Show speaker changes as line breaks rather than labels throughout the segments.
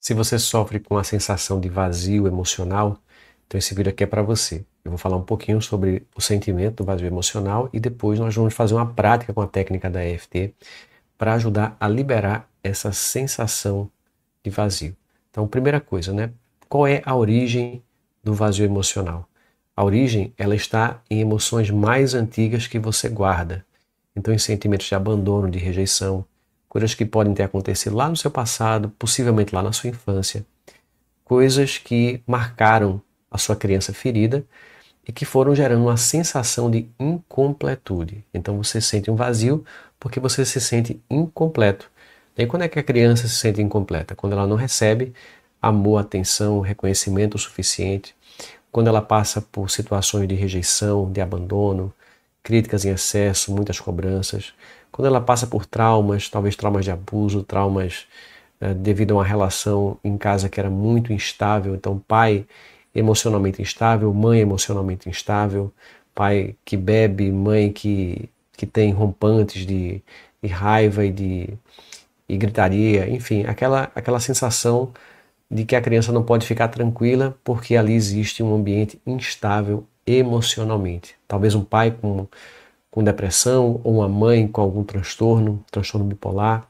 Se você sofre com a sensação de vazio emocional, então esse vídeo aqui é para você. Eu vou falar um pouquinho sobre o sentimento do vazio emocional e depois nós vamos fazer uma prática com a técnica da EFT para ajudar a liberar essa sensação de vazio. Então, primeira coisa, né? Qual é a origem do vazio emocional? A origem, ela está em emoções mais antigas que você guarda. Então, em sentimentos de abandono, de rejeição, coisas que podem ter acontecido lá no seu passado, possivelmente lá na sua infância, coisas que marcaram a sua criança ferida e que foram gerando uma sensação de incompletude. Então você sente um vazio porque você se sente incompleto. E quando é que a criança se sente incompleta? Quando ela não recebe amor, atenção, reconhecimento suficiente, quando ela passa por situações de rejeição, de abandono, críticas em excesso, muitas cobranças, quando ela passa por traumas, talvez traumas de abuso, traumas eh, devido a uma relação em casa que era muito instável, então pai emocionalmente instável, mãe emocionalmente instável, pai que bebe, mãe que, que tem rompantes de, de raiva e de e gritaria, enfim, aquela, aquela sensação de que a criança não pode ficar tranquila porque ali existe um ambiente instável emocionalmente. Talvez um pai com com depressão ou uma mãe com algum transtorno, transtorno bipolar.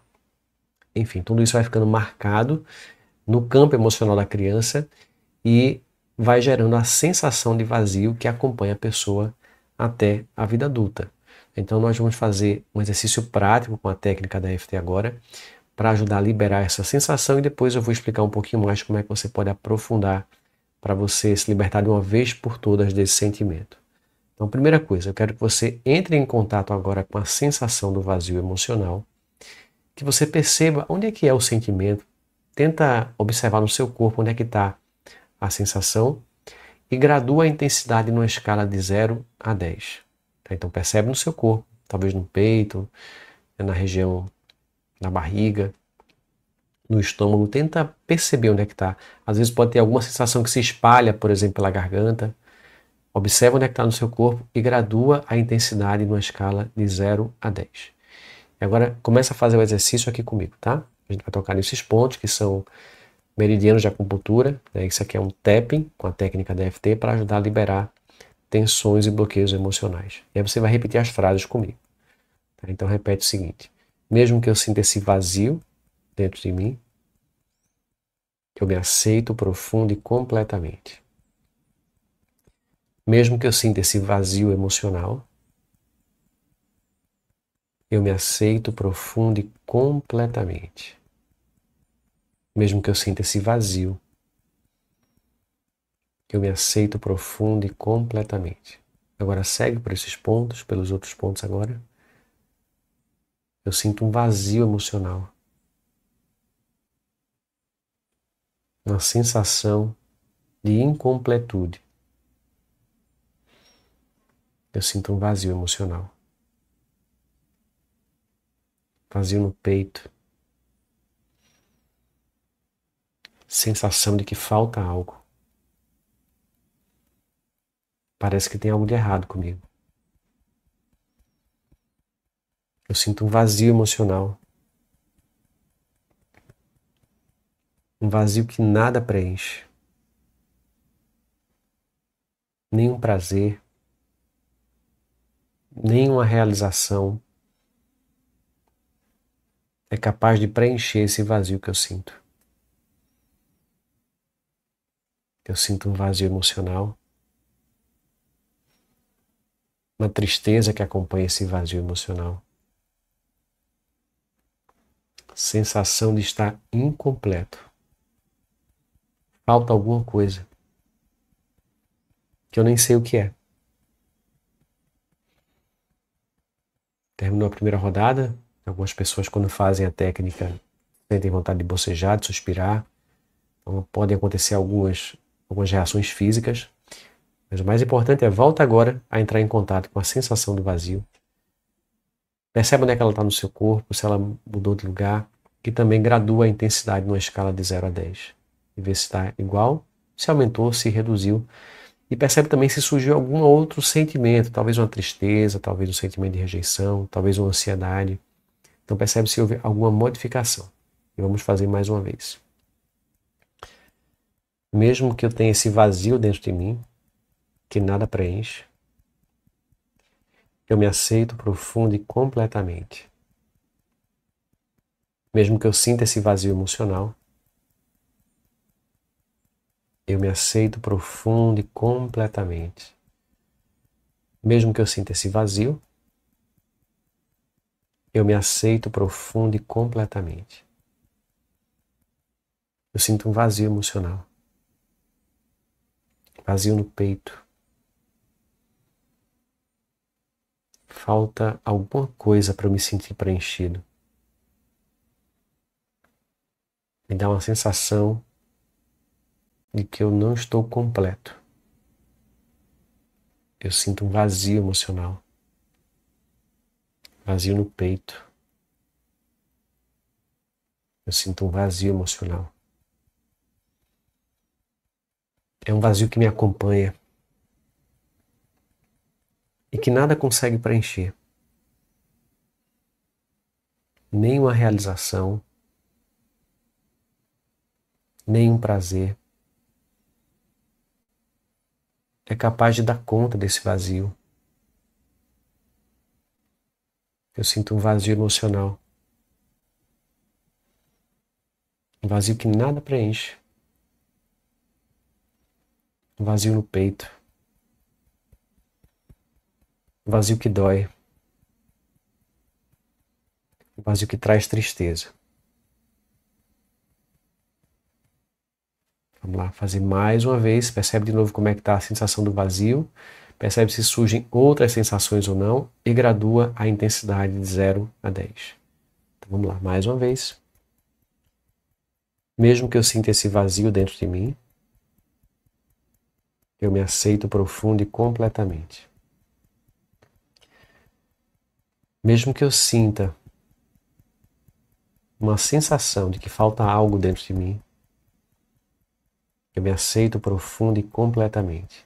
Enfim, tudo isso vai ficando marcado no campo emocional da criança e vai gerando a sensação de vazio que acompanha a pessoa até a vida adulta. Então, nós vamos fazer um exercício prático com a técnica da EFT agora para ajudar a liberar essa sensação e depois eu vou explicar um pouquinho mais como é que você pode aprofundar para você se libertar de uma vez por todas desse sentimento. Então, primeira coisa, eu quero que você entre em contato agora com a sensação do vazio emocional, que você perceba onde é que é o sentimento, tenta observar no seu corpo onde é que está a sensação e gradua a intensidade numa escala de 0 a 10. Tá? Então percebe no seu corpo, talvez no peito, né, na região da barriga, no estômago, tenta perceber onde é que está. Às vezes pode ter alguma sensação que se espalha, por exemplo, pela garganta. Observa onde é está no seu corpo e gradua a intensidade numa escala de 0 a 10. E agora começa a fazer o exercício aqui comigo, tá? A gente vai tocar nesses pontos que são meridianos de acupuntura. Né? Isso aqui é um tapping com a técnica DFT para ajudar a liberar tensões e bloqueios emocionais. E aí você vai repetir as frases comigo. Tá? Então repete o seguinte: mesmo que eu sinta esse vazio dentro de mim, eu me aceito profundo e completamente. Mesmo que eu sinta esse vazio emocional, eu me aceito profundo e completamente. Mesmo que eu sinta esse vazio, eu me aceito profundo e completamente. Agora segue por esses pontos, pelos outros pontos agora. Eu sinto um vazio emocional. Uma sensação de incompletude eu sinto um vazio emocional. Vazio no peito. Sensação de que falta algo. Parece que tem algo de errado comigo. Eu sinto um vazio emocional. Um vazio que nada preenche. Nenhum prazer, nenhuma realização é capaz de preencher esse vazio que eu sinto. Eu sinto um vazio emocional, uma tristeza que acompanha esse vazio emocional, sensação de estar incompleto, falta alguma coisa que eu nem sei o que é. Terminou a primeira rodada. Algumas pessoas, quando fazem a técnica, sentem vontade de bocejar, de suspirar. Então, podem acontecer algumas, algumas reações físicas. Mas o mais importante é volta agora a entrar em contato com a sensação do vazio. Perceba onde é que ela está no seu corpo, se ela mudou de lugar, e também gradua a intensidade numa escala de 0 a 10. E vê se está igual, se aumentou, se reduziu. E percebe também se surgiu algum outro sentimento, talvez uma tristeza, talvez um sentimento de rejeição, talvez uma ansiedade. Então percebe se houve alguma modificação. E vamos fazer mais uma vez. Mesmo que eu tenha esse vazio dentro de mim, que nada preenche, eu me aceito profundo e completamente. Mesmo que eu sinta esse vazio emocional, eu me aceito profundo e completamente. Mesmo que eu sinta esse vazio, eu me aceito profundo e completamente. Eu sinto um vazio emocional. Vazio no peito. Falta alguma coisa para eu me sentir preenchido. Me dá uma sensação de que eu não estou completo. Eu sinto um vazio emocional, vazio no peito. Eu sinto um vazio emocional. É um vazio que me acompanha e que nada consegue preencher. Nenhuma realização, nenhum prazer, é capaz de dar conta desse vazio. Eu sinto um vazio emocional. Um vazio que nada preenche. Um vazio no peito. Um vazio que dói. Um vazio que traz tristeza. Vamos lá, fazer mais uma vez. Percebe de novo como é que está a sensação do vazio. Percebe se surgem outras sensações ou não e gradua a intensidade de 0 a 10. Então, vamos lá, mais uma vez. Mesmo que eu sinta esse vazio dentro de mim, eu me aceito profundo e completamente. Mesmo que eu sinta uma sensação de que falta algo dentro de mim, eu me aceito profundo e completamente.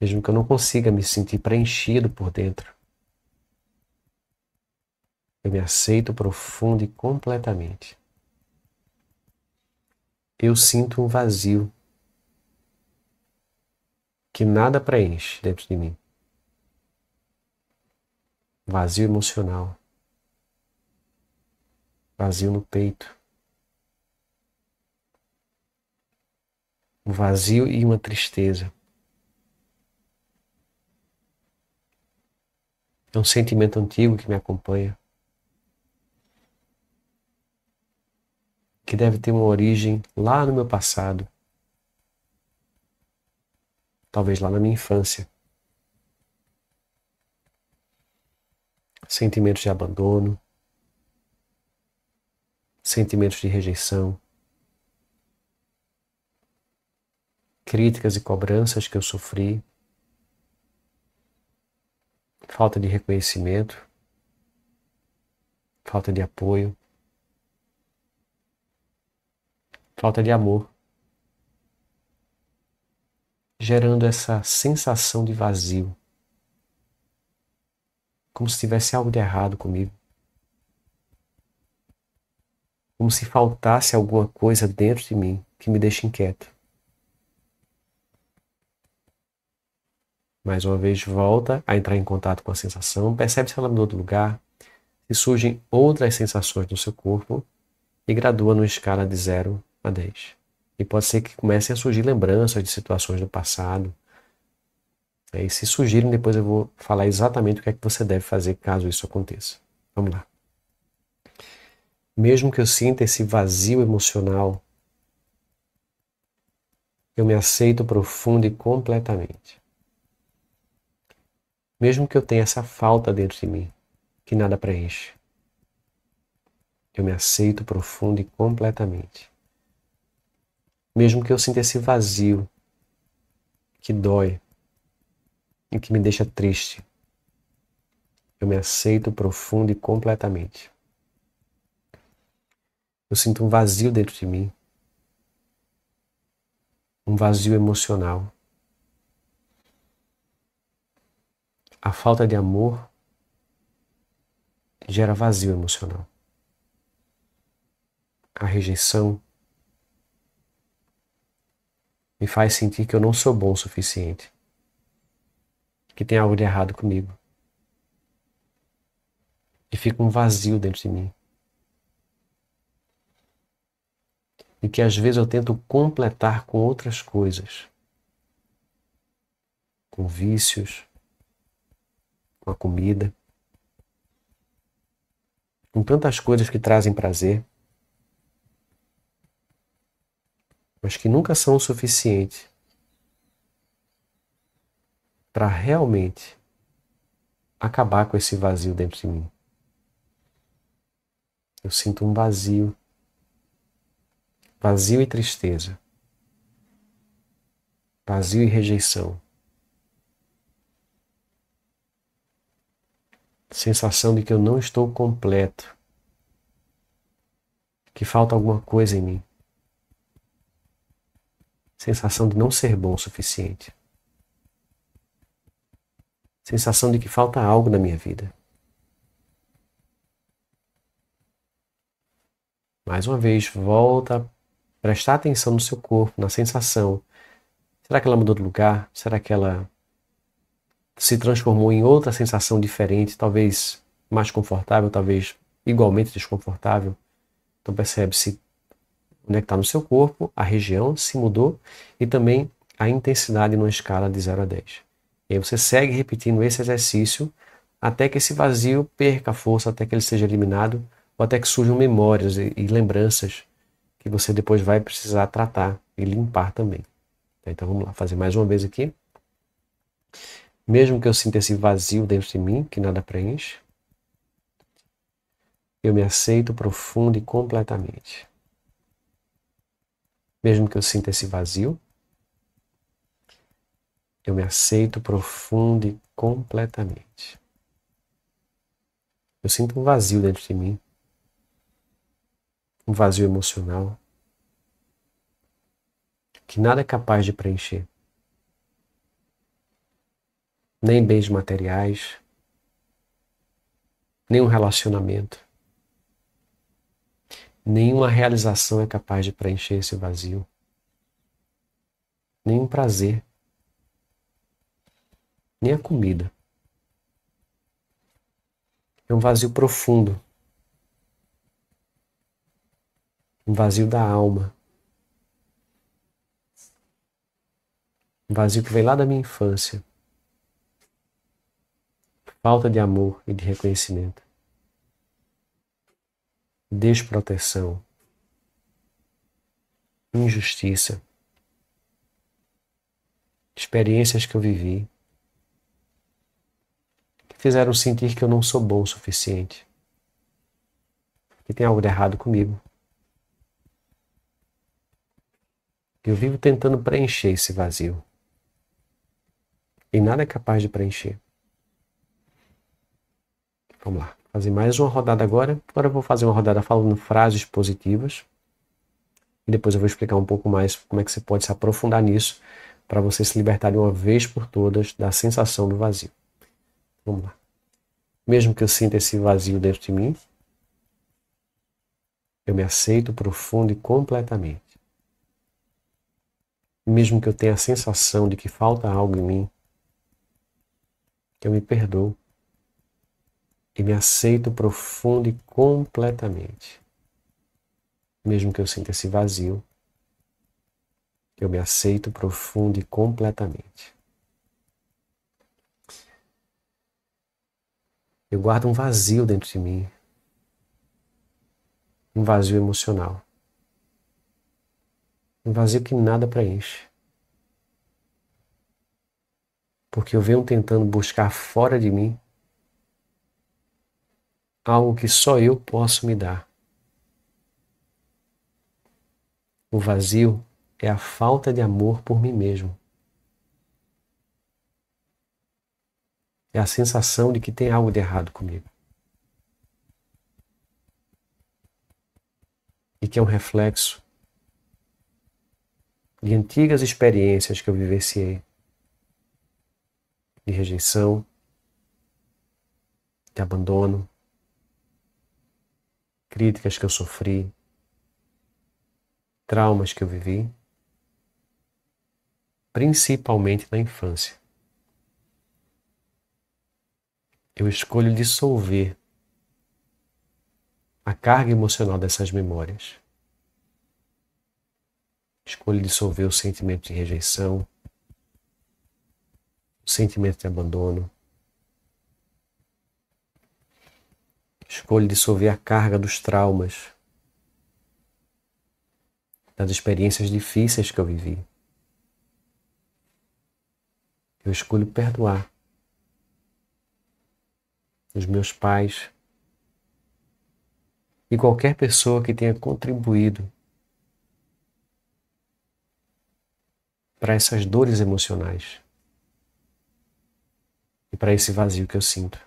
Mesmo que eu não consiga me sentir preenchido por dentro. Eu me aceito profundo e completamente. Eu sinto um vazio que nada preenche dentro de mim. Vazio emocional. Vazio no peito. um vazio e uma tristeza. É um sentimento antigo que me acompanha, que deve ter uma origem lá no meu passado, talvez lá na minha infância. Sentimentos de abandono, sentimentos de rejeição. críticas e cobranças que eu sofri, falta de reconhecimento, falta de apoio, falta de amor, gerando essa sensação de vazio, como se tivesse algo de errado comigo. Como se faltasse alguma coisa dentro de mim que me deixa inquieto. Mais uma vez, volta a entrar em contato com a sensação, percebe se ela mudou de lugar, se surgem outras sensações no seu corpo e gradua numa escala de 0 a 10. E pode ser que comecem a surgir lembranças de situações do passado. É, e se surgirem, depois eu vou falar exatamente o que é que você deve fazer caso isso aconteça. Vamos lá. Mesmo que eu sinta esse vazio emocional, eu me aceito profundo e completamente. Mesmo que eu tenha essa falta dentro de mim, que nada preenche. Eu me aceito profundo e completamente. Mesmo que eu sinta esse vazio que dói e que me deixa triste, eu me aceito profundo e completamente. Eu sinto um vazio dentro de mim, um vazio emocional, A falta de amor gera vazio emocional. A rejeição me faz sentir que eu não sou bom o suficiente, que tem algo de errado comigo. E fica um vazio dentro de mim. E que às vezes eu tento completar com outras coisas, com vícios, com a comida, com tantas coisas que trazem prazer, mas que nunca são o suficiente para realmente acabar com esse vazio dentro de mim. Eu sinto um vazio, vazio e tristeza, vazio e rejeição. sensação de que eu não estou completo, que falta alguma coisa em mim, sensação de não ser bom o suficiente, sensação de que falta algo na minha vida. Mais uma vez, volta a prestar atenção no seu corpo, na sensação. Será que ela mudou de lugar? Será que ela se transformou em outra sensação diferente, talvez mais confortável, talvez igualmente desconfortável. Então percebe-se onde é está no seu corpo, a região se mudou e também a intensidade numa escala de 0 a 10. E aí você segue repetindo esse exercício até que esse vazio perca a força, até que ele seja eliminado, ou até que surjam memórias e, e lembranças que você depois vai precisar tratar e limpar também. Então vamos lá, fazer mais uma vez aqui. Mesmo que eu sinta esse vazio dentro de mim, que nada preenche, eu me aceito profundo e completamente. Mesmo que eu sinta esse vazio, eu me aceito profundo e completamente. Eu sinto um vazio dentro de mim, um vazio emocional que nada é capaz de preencher nem bens materiais, nenhum relacionamento, nenhuma realização é capaz de preencher esse vazio, nenhum prazer, nem a comida. É um vazio profundo, um vazio da alma. Um vazio que vem lá da minha infância falta de amor e de reconhecimento, desproteção, injustiça, experiências que eu vivi que fizeram sentir que eu não sou bom o suficiente, que tem algo de errado comigo. Eu vivo tentando preencher esse vazio. E nada é capaz de preencher. Vamos lá, fazer mais uma rodada agora. Agora eu vou fazer uma rodada falando frases positivas. E depois eu vou explicar um pouco mais como é que você pode se aprofundar nisso para você se libertar de uma vez por todas da sensação do vazio. Vamos lá. Mesmo que eu sinta esse vazio dentro de mim, eu me aceito profundo e completamente. Mesmo que eu tenha a sensação de que falta algo em mim, eu me perdoo e me aceito profundo e completamente. Mesmo que eu sinta esse vazio, eu me aceito profundo e completamente. Eu guardo um vazio dentro de mim, um vazio emocional, um vazio que nada preenche. Porque eu venho tentando buscar fora de mim algo que só eu posso me dar. O vazio é a falta de amor por mim mesmo. É a sensação de que tem algo de errado comigo. E que é um reflexo de antigas experiências que eu vivenciei de rejeição, de abandono, críticas que eu sofri, traumas que eu vivi, principalmente na infância. Eu escolho dissolver a carga emocional dessas memórias. Escolho dissolver o sentimento de rejeição, o sentimento de abandono, Escolho dissolver a carga dos traumas, das experiências difíceis que eu vivi. Eu escolho perdoar os meus pais e qualquer pessoa que tenha contribuído para essas dores emocionais e para esse vazio que eu sinto.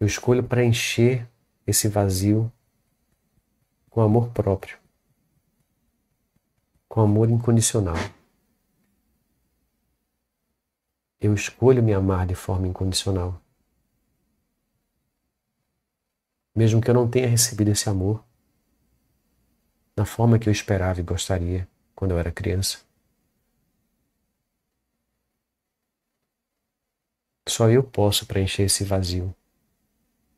Eu escolho preencher esse vazio com amor próprio, com amor incondicional. Eu escolho me amar de forma incondicional. Mesmo que eu não tenha recebido esse amor na forma que eu esperava e gostaria quando eu era criança. Só eu posso preencher esse vazio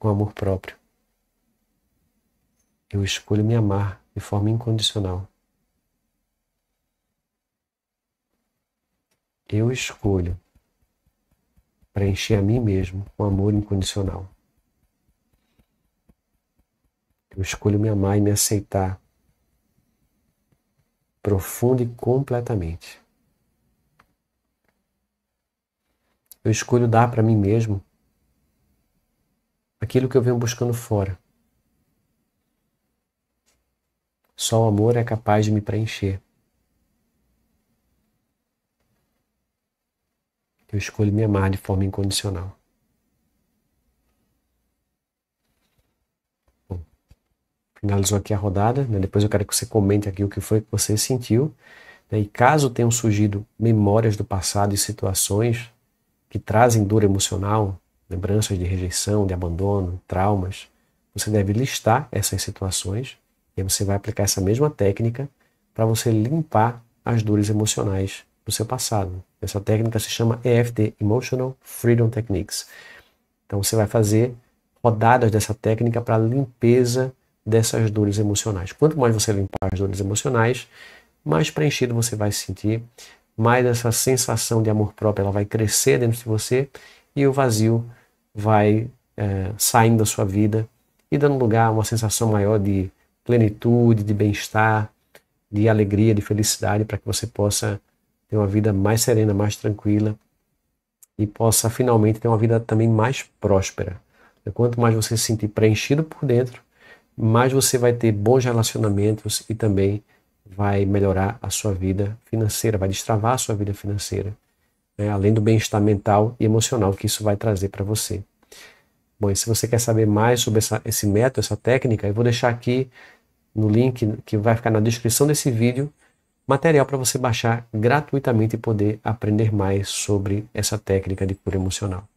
com amor próprio. Eu escolho me amar de forma incondicional. Eu escolho preencher a mim mesmo com amor incondicional. Eu escolho me amar e me aceitar profundo e completamente. Eu escolho dar para mim mesmo aquilo que eu venho buscando fora. Só o amor é capaz de me preencher. Eu escolho me amar de forma incondicional. Bom, finalizou aqui a rodada. Né? Depois eu quero que você comente aqui o que foi que você sentiu. Né? E caso tenham surgido memórias do passado e situações que trazem dor emocional, lembranças de rejeição, de abandono, traumas. Você deve listar essas situações e você vai aplicar essa mesma técnica para você limpar as dores emocionais do seu passado. Essa técnica se chama EFT Emotional Freedom Techniques. Então você vai fazer rodadas dessa técnica para limpeza dessas dores emocionais. Quanto mais você limpar as dores emocionais, mais preenchido você vai se sentir, mais essa sensação de amor próprio ela vai crescer dentro de você e o vazio vai é, saindo da sua vida e dando lugar a uma sensação maior de plenitude, de bem-estar, de alegria, de felicidade, para que você possa ter uma vida mais serena, mais tranquila e possa finalmente ter uma vida também mais próspera. Quanto mais você se sentir preenchido por dentro, mais você vai ter bons relacionamentos e também vai melhorar a sua vida financeira, vai destravar a sua vida financeira né, além do bem-estar mental e emocional que isso vai trazer para você. Bom, e se você quer saber mais sobre essa, esse método, essa técnica, eu vou deixar aqui no link que vai ficar na descrição desse vídeo material para você baixar gratuitamente e poder aprender mais sobre essa técnica de cura emocional.